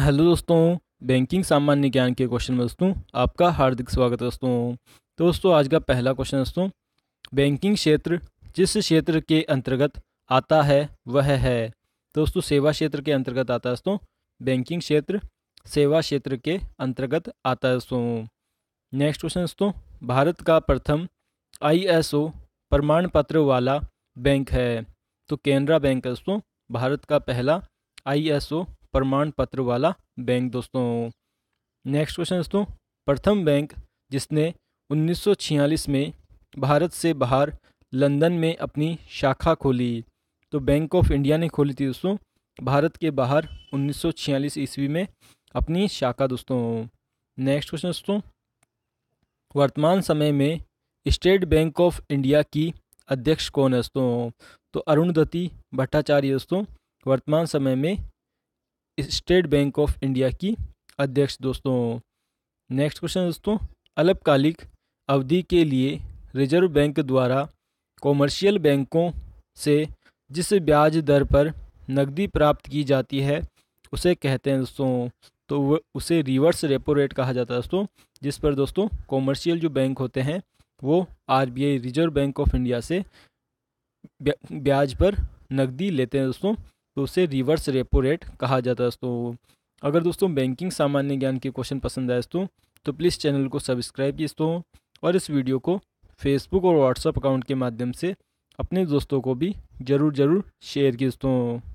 hello दोस्तों banking सामान्य ज्ञान के क्वेश्चन में दोस्तों आपका हार्दिक स्वागत है दोस्तों तो दोस्तों आज का पहला क्वेश्चन दोस्तों बैंकिंग क्षेत्र जिस क्षेत्र के अंतर्गत आता है वह है तो दोस्तों सेवा क्षेत्र के अंतर्गत आता है दोस्तों बैंकिंग क्षेत्र सेवा क्षेत्र के अंतर्गत आता है दोस्तों नेक्स्ट क्वेश्चन दोस्तों भारत का प्रथम आई प्रमाण पत्र वाला बैंक है तो केनरा बैंक है दोस्तों भारत का पहला आई प्रमाण पत्र वाला बैंक दोस्तों नेक्स्ट क्वेश्चन दोस्तों प्रथम बैंक जिसने 1946 में भारत से बाहर लंदन में अपनी शाखा खोली तो बैंक ऑफ इंडिया ने खोली थी दोस्तों भारत के बाहर 1946 ईस्वी में अपनी शाखा दोस्तों नेक्स्ट क्वेश्चन दोस्तों वर्तमान समय में स्टेट बैंक ऑफ इंडिया की अध्यक्ष कौन है दोस्तों तो अरुणधति भट्टाचार्य दोस्तों वर्तमान समय में स्टेट बैंक ऑफ इंडिया की अध्यक्ष दोस्तों नेक्स्ट क्वेश्चन दोस्तों अल्पकालिक अवधि के लिए रिजर्व बैंक द्वारा कॉमर्शियल बैंकों से जिस ब्याज दर पर नकदी प्राप्त की जाती है उसे कहते हैं दोस्तों तो वह उसे रिवर्स रेपो रेट कहा जाता है दोस्तों जिस पर दोस्तों कॉमर्शियल जो बैंक होते हैं वो RBI Reserve Bank of India से ब्याज पर नकदी लेते हैं दोस्तों तो उसे रिवर्स रेपो रेट कहा जाता है दोस्तों अगर दोस्तों बैंकिंग सामान्य ज्ञान के क्वेश्चन पसंद आए दोस्तों तो प्लीज़ चैनल को सब्सक्राइब किए दोस्तों और इस वीडियो को फेसबुक और व्हाट्सअप अकाउंट के माध्यम से अपने दोस्तों को भी ज़रूर ज़रूर शेयर किए दोस्तों